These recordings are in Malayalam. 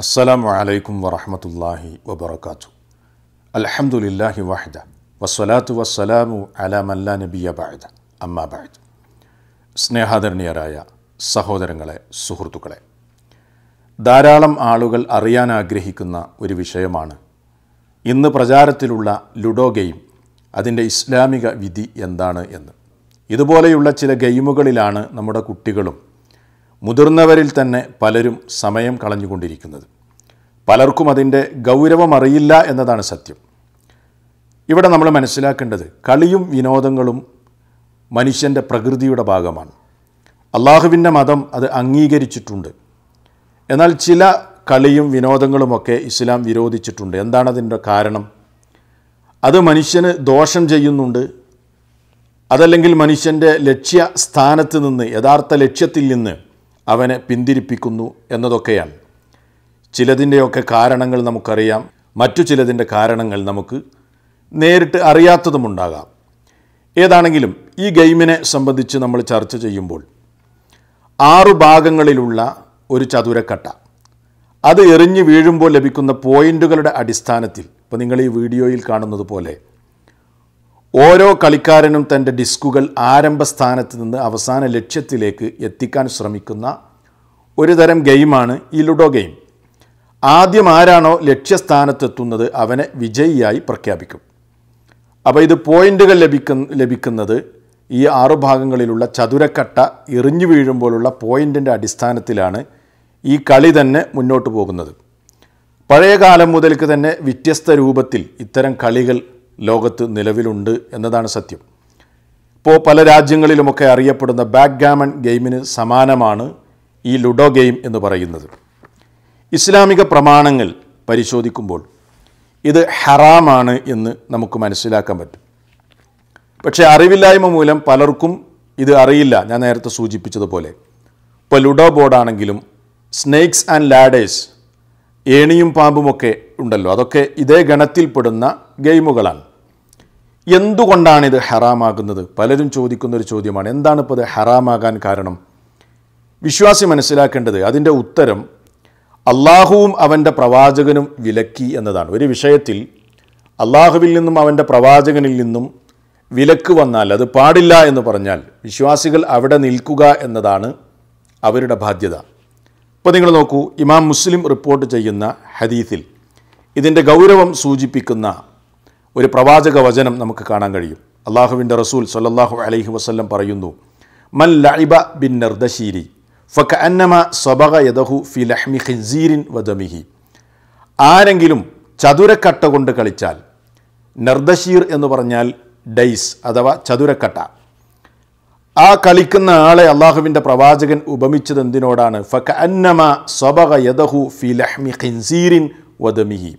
അസ്സലാമു അലൈക്കും വറഹമത്തല്ലാഹി വബർക്കാത്തു അലഹമുല്ലാഹി വാഹിദ വസ്വലാത്തു വസ്സലാമു അലാമല്ല നബിയ ബാഹിദ അമ്മാ ബാഹിദ് സ്നേഹാദരണീയരായ സഹോദരങ്ങളെ സുഹൃത്തുക്കളെ ധാരാളം ആളുകൾ അറിയാൻ ആഗ്രഹിക്കുന്ന ഒരു വിഷയമാണ് ഇന്ന് പ്രചാരത്തിലുള്ള ലുഡോ ഗെയിം അതിൻ്റെ ഇസ്ലാമിക വിധി എന്താണ് എന്ന് ഇതുപോലെയുള്ള ചില ഗെയിമുകളിലാണ് നമ്മുടെ കുട്ടികളും മുതിർന്നവരിൽ തന്നെ പലരും സമയം കളഞ്ഞുകൊണ്ടിരിക്കുന്നത് പലർക്കും അതിൻ്റെ ഗൗരവമറിയില്ല എന്നതാണ് സത്യം ഇവിടെ നമ്മൾ മനസ്സിലാക്കേണ്ടത് കളിയും വിനോദങ്ങളും മനുഷ്യൻ്റെ പ്രകൃതിയുടെ ഭാഗമാണ് അള്ളാഹുവിൻ്റെ മതം അത് അംഗീകരിച്ചിട്ടുണ്ട് എന്നാൽ ചില കളിയും വിനോദങ്ങളുമൊക്കെ ഇസ്ലാം വിരോധിച്ചിട്ടുണ്ട് എന്താണതിൻ്റെ കാരണം അത് മനുഷ്യന് ദോഷം ചെയ്യുന്നുണ്ട് അതല്ലെങ്കിൽ മനുഷ്യൻ്റെ ലക്ഷ്യ സ്ഥാനത്ത് നിന്ന് യഥാർത്ഥ ലക്ഷ്യത്തിൽ നിന്ന് അവനെ പിന്തിരിപ്പിക്കുന്നു എന്നതൊക്കെയാണ് ചിലതിൻ്റെയൊക്കെ കാരണങ്ങൾ നമുക്കറിയാം മറ്റു ചിലതിൻ്റെ കാരണങ്ങൾ നമുക്ക് നേരിട്ട് അറിയാത്തതുമുണ്ടാകാം ഏതാണെങ്കിലും ഈ ഗെയിമിനെ സംബന്ധിച്ച് നമ്മൾ ചർച്ച ചെയ്യുമ്പോൾ ആറു ഭാഗങ്ങളിലുള്ള ഒരു ചതുരക്കട്ട അത് എറിഞ്ഞ് വീഴുമ്പോൾ ലഭിക്കുന്ന പോയിൻ്റുകളുടെ അടിസ്ഥാനത്തിൽ ഇപ്പോൾ നിങ്ങൾ ഈ വീഡിയോയിൽ കാണുന്നത് പോലെ ഓരോ കളിക്കാരനും തൻ്റെ ഡിസ്കുകൾ ആരംഭ സ്ഥാനത്ത് നിന്ന് അവസാന ലക്ഷ്യത്തിലേക്ക് എത്തിക്കാൻ ശ്രമിക്കുന്ന ഒരു തരം ഗെയിമാണ് ഈ ലുഡോ ഗെയിം ആദ്യം ആരാണോ ലക്ഷ്യസ്ഥാനത്തെത്തുന്നത് അവനെ വിജയിയായി പ്രഖ്യാപിക്കും അപ്പോൾ ഇത് പോയിൻ്റുകൾ ലഭിക്കുന്ന ലഭിക്കുന്നത് ഈ ആറു ഭാഗങ്ങളിലുള്ള ചതുരക്കട്ട എറിഞ്ഞു വീഴുമ്പോഴുള്ള പോയിൻറ്റിൻ്റെ അടിസ്ഥാനത്തിലാണ് ഈ കളി തന്നെ മുന്നോട്ട് പോകുന്നത് പഴയ കാലം മുതൽക്ക് തന്നെ വ്യത്യസ്ത രൂപത്തിൽ ഇത്തരം കളികൾ ലോകത്ത് നിലവിലുണ്ട് എന്നതാണ് സത്യം ഇപ്പോൾ പല രാജ്യങ്ങളിലുമൊക്കെ അറിയപ്പെടുന്ന ബാക്ക്ഗാമൺ ഗെയിമിന് സമാനമാണ് ഈ ലുഡോ ഗെയിം എന്ന് പറയുന്നത് ഇസ്ലാമിക പ്രമാണങ്ങൾ പരിശോധിക്കുമ്പോൾ ഇത് ഹറാമാണ് എന്ന് നമുക്ക് മനസ്സിലാക്കാൻ പറ്റും പക്ഷേ അറിവില്ലായ്മ മൂലം പലർക്കും ഇത് അറിയില്ല ഞാൻ നേരത്തെ സൂചിപ്പിച്ചതുപോലെ ഇപ്പോൾ ലുഡോ ബോർഡാണെങ്കിലും സ്നേക്സ് ആൻഡ് ലാഡേഴ്സ് ഏണിയും പാമ്പുമൊക്കെ ഉണ്ടല്ലോ അതൊക്കെ ഇതേ ഗണത്തിൽപ്പെടുന്ന ഗെയിമുകളാണ് എന്തുകൊണ്ടാണ് ഇത് ഹറാമാകുന്നത് പലരും ചോദിക്കുന്ന ഒരു ചോദ്യമാണ് എന്താണ് ഇപ്പോൾ ഇത് ഹറാമാകാൻ കാരണം വിശ്വാസി മനസ്സിലാക്കേണ്ടത് അതിൻ്റെ ഉത്തരം അള്ളാഹുവും അവൻ്റെ പ്രവാചകനും വിലക്കി എന്നതാണ് ഒരു വിഷയത്തിൽ അള്ളാഹുവിൽ നിന്നും അവൻ്റെ പ്രവാചകനിൽ നിന്നും വിലക്ക് വന്നാൽ അത് പാടില്ല എന്ന് പറഞ്ഞാൽ വിശ്വാസികൾ അവിടെ നിൽക്കുക എന്നതാണ് അവരുടെ ബാധ്യത ഇപ്പോൾ നിങ്ങൾ നോക്കൂ ഇമാം മുസ്ലിം റിപ്പോർട്ട് ചെയ്യുന്ന ഹദീസിൽ ഇതിൻ്റെ ഗൗരവം സൂചിപ്പിക്കുന്ന ഒരു പ്രവാചക വചനം നമുക്ക് കാണാൻ കഴിയും അള്ളാഹുവിൻ്റെ റസൂൽ സല്ലാഹു അലൈഹി വസ്ല്ലം പറയുന്നു മൻ ലൈബ ബിൻ നർദശീരി ഫക്ക അന്നമ സ്വബക യദഹു ഫി ലഹ്മി ഖിൻസീരിൻ വദമിഹി ആരെങ്കിലും ചതുരക്കട്ട കൊണ്ട് കളിച്ചാൽ നർദശീർ എന്ന് പറഞ്ഞാൽ ഡൈസ് അഥവാ ചതുരക്കട്ട ആ കളിക്കുന്ന ആളെ അള്ളാഹുവിൻ്റെ പ്രവാചകൻ ഉപമിച്ചത് എന്തിനോടാണ് ഫക്ക അന്നമ സ്വബക യദഹു ഫി ലഹ്മി ഖിൻസീരിൻ വദമിഹി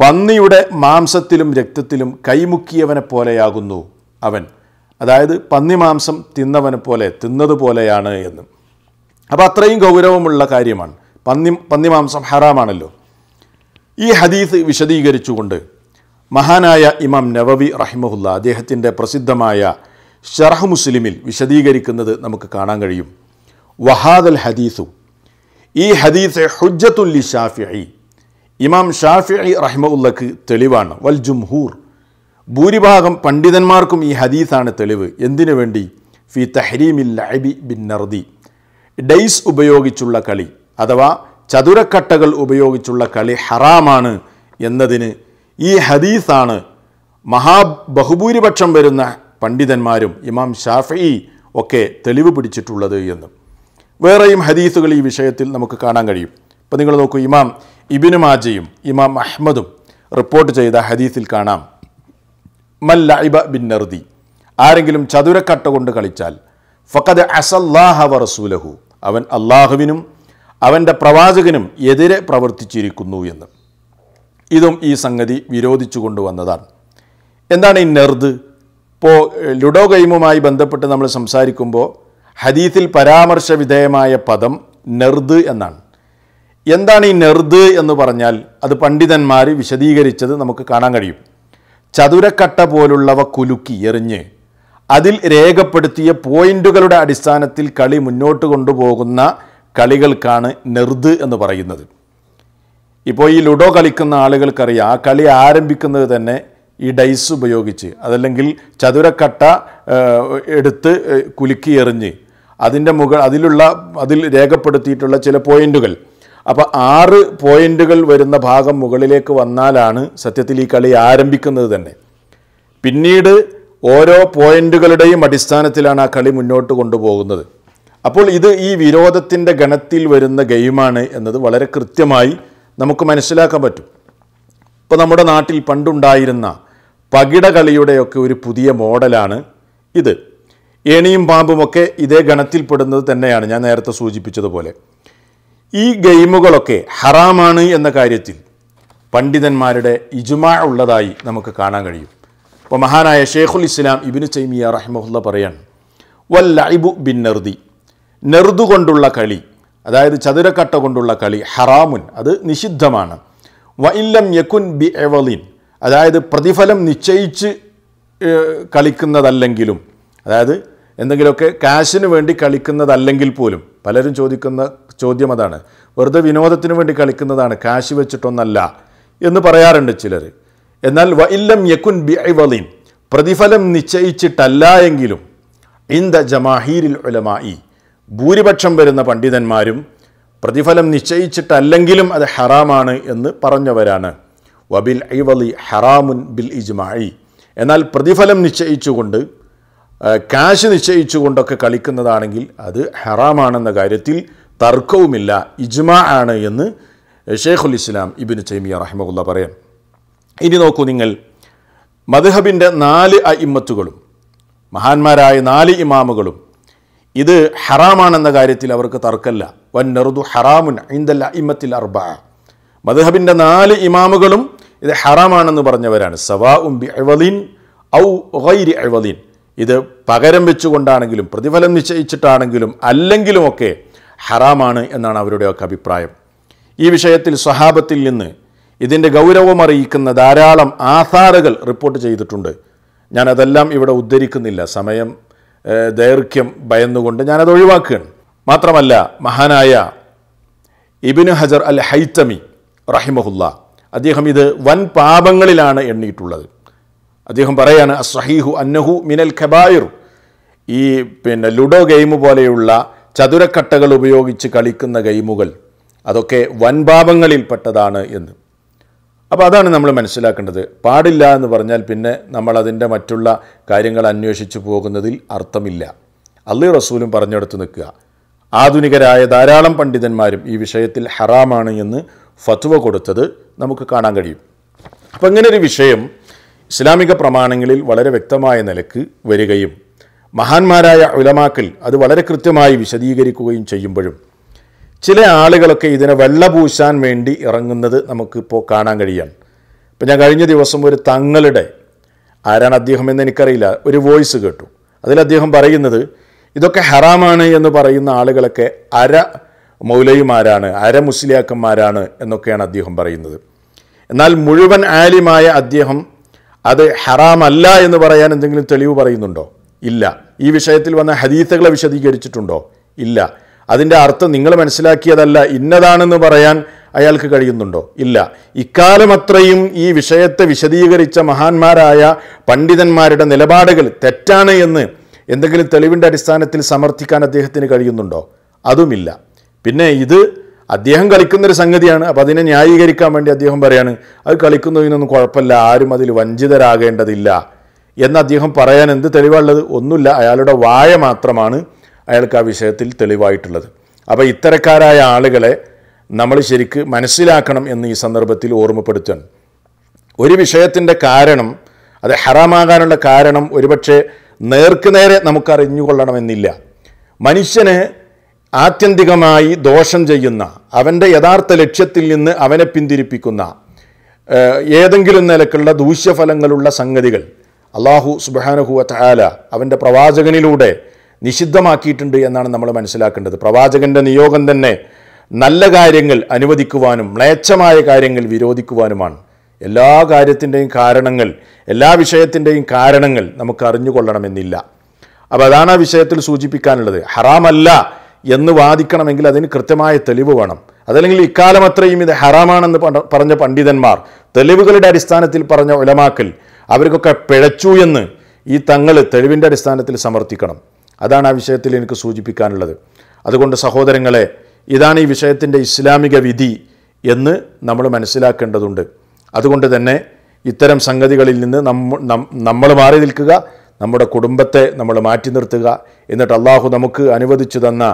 പന്നിയുടെ മാംസത്തിലും രക്തത്തിലും കൈമുക്കിയവനെ പോലെയാകുന്നു അവൻ അതായത് പന്നി മാംസം തിന്നവനെ പോലെ തിന്നതുപോലെയാണ് എന്ന് അപ്പോൾ അത്രയും ഗൗരവമുള്ള കാര്യമാണ് പന്നി പന്നി മാംസം ഹറാമാണല്ലോ ഈ ഹദീസ് വിശദീകരിച്ചുകൊണ്ട് മഹാനായ ഇമാം നവവി റഹിമഹുല്ല അദ്ദേഹത്തിൻ്റെ പ്രസിദ്ധമായ ഷറഹ് മുസ്ലിമിൽ വിശദീകരിക്കുന്നത് നമുക്ക് കാണാൻ കഴിയും വഹാദൽ ഹദീസു ഈ ഹദീസ് ഹുജ്ജത്തുല്ലി ഷാഫി ഇമാം ഷാഫി റഹ്മുല്ലക്ക് തെളിവാണ് വൽ ജുംഹൂർ ഭൂരിഭാഗം പണ്ഡിതന്മാർക്കും ഈ ഹദീസാണ് തെളിവ് എന്തിനു വേണ്ടി ഫി തഹരീമിൽ ലഹബി ബിൻ നർദി ഡൈസ് ഉപയോഗിച്ചുള്ള കളി അഥവാ ചതുരക്കട്ടകൾ ഉപയോഗിച്ചുള്ള കളി ഹറാമാണ് എന്നതിന് ഈ ഹദീസാണ് മഹാ ബഹുഭൂരിപക്ഷം വരുന്ന പണ്ഡിതന്മാരും ഇമാം ഷാഫി ഒക്കെ തെളിവ് പിടിച്ചിട്ടുള്ളത് എന്ന് വേറെയും ഹദീസുകൾ ഈ വിഷയത്തിൽ നമുക്ക് കാണാൻ കഴിയും ഇപ്പം നിങ്ങൾ നോക്കൂ ഇമാം ഇബിനു മാജയും ഇമാം അഹ്മദും റിപ്പോർട്ട് ചെയ്ത ഹദീസിൽ കാണാം മൽ ബിൻ നർദി ആരെങ്കിലും ചതുരക്കട്ട കൊണ്ട് കളിച്ചാൽ ഫക്കത് അസല്ലാഹ വറസൂലഹു അവൻ അള്ളാഹുവിനും അവൻ്റെ പ്രവാചകനും എതിരെ പ്രവർത്തിച്ചിരിക്കുന്നു എന്ന് ഇതും ഈ സംഗതി വിരോധിച്ചു കൊണ്ടുവന്നതാണ് എന്താണ് ഈ നെർദ് ഇപ്പോൾ ലുഡോ ഗെയിമുമായി ബന്ധപ്പെട്ട് നമ്മൾ സംസാരിക്കുമ്പോൾ ഹദീത്തിൽ പരാമർശ വിധേയമായ പദം നെർദ് എന്നാണ് എന്താണ് ഈ നെർദ് എന്ന് പറഞ്ഞാൽ അത് പണ്ഡിതന്മാർ വിശദീകരിച്ചത് നമുക്ക് കാണാൻ കഴിയും ചതുരക്കട്ട പോലുള്ളവ കുലുക്കി എറിഞ്ഞ് അതിൽ രേഖപ്പെടുത്തിയ പോയിന്റുകളുടെ അടിസ്ഥാനത്തിൽ കളി മുന്നോട്ട് കൊണ്ടുപോകുന്ന കളികൾക്കാണ് നെർദ് എന്ന് പറയുന്നത് ഇപ്പോൾ ഈ ലുഡോ കളിക്കുന്ന ആളുകൾക്കറിയാം ആ കളി ആരംഭിക്കുന്നത് തന്നെ ഈ ഡൈസ് ഉപയോഗിച്ച് അതല്ലെങ്കിൽ ചതുരക്കട്ട എടുത്ത് കുലുക്കി എറിഞ്ഞ് അതിൻ്റെ മുകൾ അതിലുള്ള അതിൽ രേഖപ്പെടുത്തിയിട്ടുള്ള ചില പോയിന്റുകൾ അപ്പോൾ ആറ് പോയിന്റുകൾ വരുന്ന ഭാഗം മുകളിലേക്ക് വന്നാലാണ് സത്യത്തിൽ ഈ കളി ആരംഭിക്കുന്നത് തന്നെ പിന്നീട് ഓരോ പോയിൻ്റുകളുടെയും അടിസ്ഥാനത്തിലാണ് ആ കളി മുന്നോട്ട് കൊണ്ടുപോകുന്നത് അപ്പോൾ ഇത് ഈ വിരോധത്തിൻ്റെ ഗണത്തിൽ വരുന്ന ഗെയിമാണ് എന്നത് വളരെ കൃത്യമായി നമുക്ക് മനസ്സിലാക്കാൻ പറ്റും ഇപ്പോൾ നമ്മുടെ നാട്ടിൽ പണ്ടുണ്ടായിരുന്ന പകിട കളിയുടെയൊക്കെ ഒരു പുതിയ മോഡലാണ് ഇത് ഏണിയും പാമ്പുമൊക്കെ ഇതേ ഗണത്തിൽപ്പെടുന്നത് തന്നെയാണ് ഞാൻ നേരത്തെ സൂചിപ്പിച്ചതുപോലെ ഈ ഗെയിമുകളൊക്കെ ഹറാമാണ് എന്ന കാര്യത്തിൽ പണ്ഡിതന്മാരുടെ ഇജുമ ഉള്ളതായി നമുക്ക് കാണാൻ കഴിയും അപ്പോൾ മഹാനായ ഷെയ്ഖുൽ ഇസ്ലാം ഇബിന് ചൈമിയ റഹ്മുല്ല പറയാണ് വൽ ലൈബു ബിൻ നെർദി നെർദു കൊണ്ടുള്ള കളി അതായത് ചതുരക്കട്ട കൊണ്ടുള്ള കളി ഹറാമുൻ അത് നിഷിദ്ധമാണ് വ ഇല്ലം യക്കുൻ ബി എവലിൻ അതായത് പ്രതിഫലം നിശ്ചയിച്ച് കളിക്കുന്നതല്ലെങ്കിലും അതായത് എന്തെങ്കിലുമൊക്കെ ക്യാഷിന് വേണ്ടി കളിക്കുന്നതല്ലെങ്കിൽ പോലും പലരും ചോദിക്കുന്ന ചോദ്യം അതാണ് വെറുതെ വിനോദത്തിന് വേണ്ടി കളിക്കുന്നതാണ് കാശ് വെച്ചിട്ടൊന്നല്ല എന്ന് പറയാറുണ്ട് ചിലർ എന്നാൽ വഇല്ലം യക്കുൻ ബിഐവലീൻ പ്രതിഫലം നിശ്ചയിച്ചിട്ടല്ല എങ്കിലും ഇന്ദ ജമാഹീരിൽ ഉലമായി ഭൂരിപക്ഷം വരുന്ന പണ്ഡിതന്മാരും പ്രതിഫലം നിശ്ചയിച്ചിട്ടല്ലെങ്കിലും അത് ഹറാമാണ് എന്ന് പറഞ്ഞവരാണ് വബിൽ ഐവലി ഹറാമുൻ ബിൽ ഇജ്മായി എന്നാൽ പ്രതിഫലം നിശ്ചയിച്ചുകൊണ്ട് കാശ് നിശ്ചയിച്ചുകൊണ്ടൊക്കെ കളിക്കുന്നതാണെങ്കിൽ അത് ഹറാമാണെന്ന കാര്യത്തിൽ തർക്കവുമില്ല ഇജ്മാ ആണ് എന്ന് ഷെയ്ഖുൽ ഇസ്ലാം ഇബിന് ചൈമിയ റഹ്മുല്ല പറയാം ഇനി നോക്കൂ നിങ്ങൾ മദ്ഹബിൻ്റെ നാല് അയിമ്മത്തുകളും മഹാന്മാരായ നാല് ഇമാമുകളും ഇത് ഹറാമാണെന്ന കാര്യത്തിൽ അവർക്ക് തർക്കമല്ല വൻ നെറുദു ഹറാമുൻ ഐന്ദൽ അയിമത്തിൽ അർബ മദ്ഹബിൻ്റെ നാല് ഇമാമുകളും ഇത് ഹറാമാണെന്ന് പറഞ്ഞവരാണ് സവാ ഉം ബി ഐവലീൻ ഔ ഗൈരി ഐവലീൻ ഇത് പകരം വെച്ചുകൊണ്ടാണെങ്കിലും പ്രതിഫലം നിശ്ചയിച്ചിട്ടാണെങ്കിലും അല്ലെങ്കിലുമൊക്കെ ഹറാമാണ് എന്നാണ് അവരുടെയൊക്കെ അഭിപ്രായം ഈ വിഷയത്തിൽ സ്വഹാബത്തിൽ നിന്ന് ഇതിൻ്റെ അറിയിക്കുന്ന ധാരാളം ആധാരകൾ റിപ്പോർട്ട് ചെയ്തിട്ടുണ്ട് ഞാനതെല്ലാം ഇവിടെ ഉദ്ധരിക്കുന്നില്ല സമയം ദൈർഘ്യം ഭയന്നുകൊണ്ട് ഞാനത് ഒഴിവാക്കുകയാണ് മാത്രമല്ല മഹാനായ ഇബിനു ഹജർ അൽ ഹൈത്തമി റഹിമഹുല്ല അദ്ദേഹം ഇത് വൻ പാപങ്ങളിലാണ് എണ്ണിയിട്ടുള്ളത് അദ്ദേഹം പറയാണ് അസ്സഹീഹു അന്നഹു മിനൽ ഖബായിർ ഈ പിന്നെ ലുഡോ ഗെയിം പോലെയുള്ള ചതുരക്കട്ടകൾ ഉപയോഗിച്ച് കളിക്കുന്ന ഗെയിമുകൾ അതൊക്കെ വൻപാപങ്ങളിൽപ്പെട്ടതാണ് എന്ന് അപ്പോൾ അതാണ് നമ്മൾ മനസ്സിലാക്കേണ്ടത് പാടില്ല എന്ന് പറഞ്ഞാൽ പിന്നെ നമ്മളതിൻ്റെ മറ്റുള്ള കാര്യങ്ങൾ അന്വേഷിച്ചു പോകുന്നതിൽ അർത്ഥമില്ല അള്ളി റസൂലും പറഞ്ഞെടുത്ത് നിൽക്കുക ആധുനികരായ ധാരാളം പണ്ഡിതന്മാരും ഈ വിഷയത്തിൽ ഹറാമാണ് എന്ന് ഫത്വ കൊടുത്തത് നമുക്ക് കാണാൻ കഴിയും അപ്പം ഇങ്ങനൊരു വിഷയം ഇസ്ലാമിക പ്രമാണങ്ങളിൽ വളരെ വ്യക്തമായ നിലക്ക് വരികയും മഹാന്മാരായ ഉലമാക്കൾ അത് വളരെ കൃത്യമായി വിശദീകരിക്കുകയും ചെയ്യുമ്പോഴും ചില ആളുകളൊക്കെ ഇതിനെ വെള്ളപൂശാൻ വേണ്ടി ഇറങ്ങുന്നത് നമുക്കിപ്പോൾ കാണാൻ കഴിയാണ് ഇപ്പം ഞാൻ കഴിഞ്ഞ ദിവസം ഒരു തങ്ങളുടെ ആരാണ് അദ്ദേഹം എന്ന് എനിക്കറിയില്ല ഒരു വോയിസ് കേട്ടു അതിൽ അദ്ദേഹം പറയുന്നത് ഇതൊക്കെ ഹറാമാണ് എന്ന് പറയുന്ന ആളുകളൊക്കെ അര മൗലയുമാരാണ് അര മുസ്ലിയാക്കന്മാരാണ് എന്നൊക്കെയാണ് അദ്ദേഹം പറയുന്നത് എന്നാൽ മുഴുവൻ ആലിമായ അദ്ദേഹം അത് ഹറാമല്ല എന്ന് പറയാൻ എന്തെങ്കിലും തെളിവ് പറയുന്നുണ്ടോ ഇല്ല ഈ വിഷയത്തിൽ വന്ന ഹദീത്തുകളെ വിശദീകരിച്ചിട്ടുണ്ടോ ഇല്ല അതിൻ്റെ അർത്ഥം നിങ്ങൾ മനസ്സിലാക്കിയതല്ല ഇന്നതാണെന്ന് പറയാൻ അയാൾക്ക് കഴിയുന്നുണ്ടോ ഇല്ല ഇക്കാലമത്രയും ഈ വിഷയത്തെ വിശദീകരിച്ച മഹാന്മാരായ പണ്ഡിതന്മാരുടെ നിലപാടുകൾ തെറ്റാണ് എന്ന് എന്തെങ്കിലും തെളിവിൻ്റെ അടിസ്ഥാനത്തിൽ സമർത്ഥിക്കാൻ അദ്ദേഹത്തിന് കഴിയുന്നുണ്ടോ അതുമില്ല പിന്നെ ഇത് അദ്ദേഹം കളിക്കുന്നൊരു സംഗതിയാണ് അപ്പോൾ അതിനെ ന്യായീകരിക്കാൻ വേണ്ടി അദ്ദേഹം പറയാണ് അത് കളിക്കുന്നതിനൊന്നും കുഴപ്പമില്ല ആരും അതിൽ വഞ്ചിതരാകേണ്ടതില്ല എന്ന് അദ്ദേഹം പറയാൻ എന്ത് തെളിവാണുള്ളത് ഒന്നുമില്ല അയാളുടെ വായ മാത്രമാണ് അയാൾക്ക് ആ വിഷയത്തിൽ തെളിവായിട്ടുള്ളത് അപ്പോൾ ഇത്തരക്കാരായ ആളുകളെ നമ്മൾ ശരിക്ക് മനസ്സിലാക്കണം എന്ന് ഈ സന്ദർഭത്തിൽ ഓർമ്മപ്പെടുത്തുകയാണ് ഒരു വിഷയത്തിൻ്റെ കാരണം അത് ഹറാമാകാനുള്ള കാരണം ഒരുപക്ഷെ നേർക്കുനേരെ നമുക്കറിഞ്ഞുകൊള്ളണമെന്നില്ല മനുഷ്യന് ആത്യന്തികമായി ദോഷം ചെയ്യുന്ന അവൻ്റെ യഥാർത്ഥ ലക്ഷ്യത്തിൽ നിന്ന് അവനെ പിന്തിരിപ്പിക്കുന്ന ഏതെങ്കിലും നിലക്കുള്ള ദൂഷ്യഫലങ്ങളുള്ള സംഗതികൾ അള്ളാഹു സുബാനഹു തആല അവൻ്റെ പ്രവാചകനിലൂടെ നിഷിദ്ധമാക്കിയിട്ടുണ്ട് എന്നാണ് നമ്മൾ മനസ്സിലാക്കേണ്ടത് പ്രവാചകൻ്റെ നിയോഗം തന്നെ നല്ല കാര്യങ്ങൾ അനുവദിക്കുവാനും മ്ലേച്ഛമായ കാര്യങ്ങൾ വിരോധിക്കുവാനുമാണ് എല്ലാ കാര്യത്തിൻ്റെയും കാരണങ്ങൾ എല്ലാ വിഷയത്തിൻ്റെയും കാരണങ്ങൾ നമുക്ക് അറിഞ്ഞുകൊള്ളണമെന്നില്ല അപ്പോൾ അതാണ് ആ വിഷയത്തിൽ സൂചിപ്പിക്കാനുള്ളത് ഹറാമല്ല എന്ന് വാദിക്കണമെങ്കിൽ അതിന് കൃത്യമായ തെളിവ് വേണം അതല്ലെങ്കിൽ ഇക്കാലം അത്രയും ഇത് ഹറാമാണെന്ന് പറഞ്ഞ പണ്ഡിതന്മാർ തെളിവുകളുടെ അടിസ്ഥാനത്തിൽ പറഞ്ഞ ഒലമാക്കൽ അവർക്കൊക്കെ പിഴച്ചു എന്ന് ഈ തങ്ങൾ തെളിവിൻ്റെ അടിസ്ഥാനത്തിൽ സമർത്ഥിക്കണം അതാണ് ആ വിഷയത്തിൽ എനിക്ക് സൂചിപ്പിക്കാനുള്ളത് അതുകൊണ്ട് സഹോദരങ്ങളെ ഇതാണ് ഈ വിഷയത്തിൻ്റെ ഇസ്ലാമിക വിധി എന്ന് നമ്മൾ മനസ്സിലാക്കേണ്ടതുണ്ട് അതുകൊണ്ട് തന്നെ ഇത്തരം സംഗതികളിൽ നിന്ന് നമ്മൾ മാറി നിൽക്കുക നമ്മുടെ കുടുംബത്തെ നമ്മൾ മാറ്റി നിർത്തുക എന്നിട്ട് അള്ളാഹു നമുക്ക് അനുവദിച്ചു തന്ന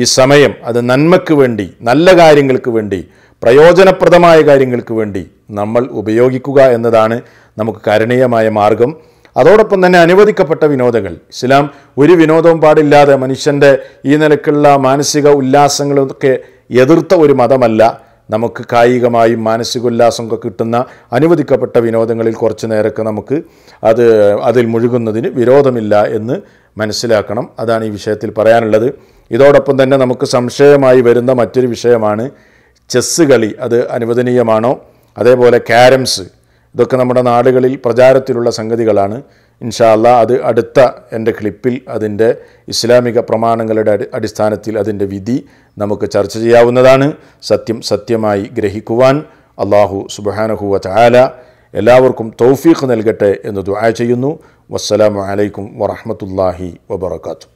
ഈ സമയം അത് നന്മയ്ക്ക് വേണ്ടി നല്ല കാര്യങ്ങൾക്ക് വേണ്ടി പ്രയോജനപ്രദമായ കാര്യങ്ങൾക്ക് വേണ്ടി നമ്മൾ ഉപയോഗിക്കുക എന്നതാണ് നമുക്ക് കരണീയമായ മാർഗം അതോടൊപ്പം തന്നെ അനുവദിക്കപ്പെട്ട വിനോദങ്ങൾ ഇസ്ലാം ഒരു വിനോദവും പാടില്ലാതെ മനുഷ്യൻ്റെ ഈ നിലക്കുള്ള മാനസിക ഉല്ലാസങ്ങളൊക്കെ എതിർത്ത ഒരു മതമല്ല നമുക്ക് കായികമായും മാനസികോല്ലാസമൊക്കെ കിട്ടുന്ന അനുവദിക്കപ്പെട്ട വിനോദങ്ങളിൽ കുറച്ച് നേരമൊക്കെ നമുക്ക് അത് അതിൽ മുഴുകുന്നതിന് വിരോധമില്ല എന്ന് മനസ്സിലാക്കണം അതാണ് ഈ വിഷയത്തിൽ പറയാനുള്ളത് ഇതോടൊപ്പം തന്നെ നമുക്ക് സംശയമായി വരുന്ന മറ്റൊരു വിഷയമാണ് ചെസ്സ് കളി അത് അനുവദനീയമാണോ അതേപോലെ ക്യാരംസ് ഇതൊക്കെ നമ്മുടെ നാടുകളിൽ പ്രചാരത്തിലുള്ള സംഗതികളാണ് ഇൻഷാല്ല അത് അടുത്ത എൻ്റെ ക്ലിപ്പിൽ അതിൻ്റെ ഇസ്ലാമിക പ്രമാണങ്ങളുടെ അടിസ്ഥാനത്തിൽ അതിൻ്റെ വിധി നമുക്ക് ചർച്ച ചെയ്യാവുന്നതാണ് സത്യം സത്യമായി ഗ്രഹിക്കുവാൻ അള്ളാഹു സുബാനഹുവ ചായാല എല്ലാവർക്കും തൗഫീഖ് നൽകട്ടെ എന്ന് ദുആ ചെയ്യുന്നു വസ്സലാമു അലൈക്കും വറഹമത്തല്ലാഹി വബർക്കാത്തു